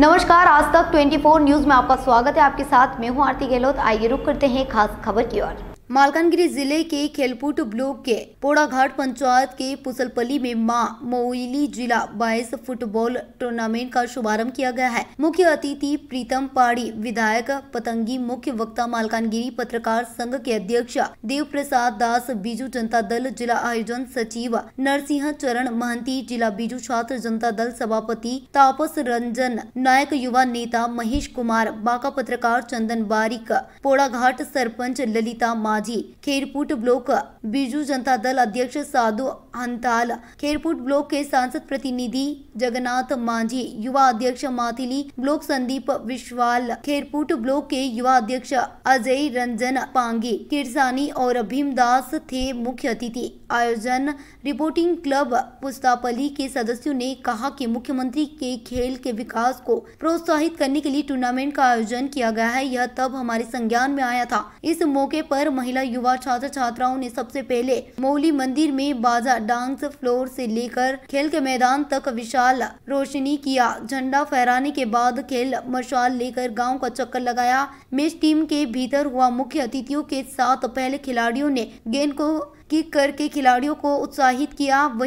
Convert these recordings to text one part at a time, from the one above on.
नमस्कार आज तक 24 न्यूज में आपका स्वागत है आपके साथ मैं हूं आरती गहलोत आइए रुक करते हैं खास खबर की ओर मालकानगिरी जिले के खेलपुट ब्लॉक के पोड़ाघाट पंचायत के पुसलपली में माँ मोइली जिला बाईस फुटबॉल टूर्नामेंट का शुभारंभ किया गया है मुख्य अतिथि प्रीतम पाड़ी विधायक पतंगी मुख्य वक्ता मालकानगिरी पत्रकार संघ के अध्यक्ष देव प्रसाद दास बीजू जनता दल जिला आयोजन सचिव नरसिंह चरण महंती जिला बीजू छात्र जनता दल सभापति तापस रंजन नायक युवा नेता महेश कुमार बांका पत्रकार चंदन बारिक पोड़ाघाट सरपंच ललिता मार माजी खेरपुट ब्लॉक बीजू जनता दल अध्यक्ष साधु हंताल खेरपुट ब्लॉक के सांसद प्रतिनिधि जगन्नाथ मांझी युवा अध्यक्ष माथिली ब्लॉक संदीप विश्वाल खेरपुट ब्लॉक के युवा अध्यक्ष अजय रंजन पांगी किरसानी और भीमदास थे मुख्य अतिथि आयोजन रिपोर्टिंग क्लब पुस्तापली के सदस्यों ने कहा कि मुख्यमंत्री के खेल के विकास को प्रोत्साहित करने के लिए टूर्नामेंट का आयोजन किया गया है यह तब हमारे संज्ञान में आया था इस मौके पर महिला महिला युवा छात्र छात्राओं ने सबसे पहले मौली मंदिर में बाजा डांस फ्लोर से लेकर खेल के मैदान तक विशाल रोशनी किया झंडा फहराने के बाद खेल मशाल लेकर गाँव का चक्कर लगाया मैच टीम के भीतर हुआ मुख्य अतिथियों के साथ पहले खिलाड़ियों ने गेंद को किक करके खिलाड़ियों को उत्साहित किया दो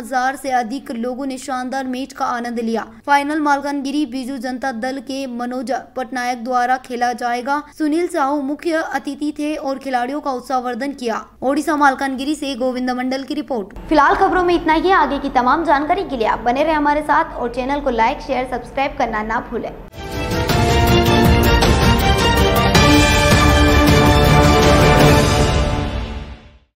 2000 से अधिक लोगों ने शानदार मैच का आनंद लिया फाइनल मालकानगिरी बीजू जनता दल के मनोज पटनायक द्वारा खेला जाएगा सुनील साहू मुख्य अतिथि थे और खिलाड़ियों का उत्साहवर्धन किया ओडिशा मालकानगिरी ऐसी गोविंद मंडल की रिपोर्ट फिलहाल खबरों में इतना ही आगे की तमाम जानकारी के लिए आप बने रहे हमारे साथ और चैनल को लाइक शेयर सब्सक्राइब करना ना भूलें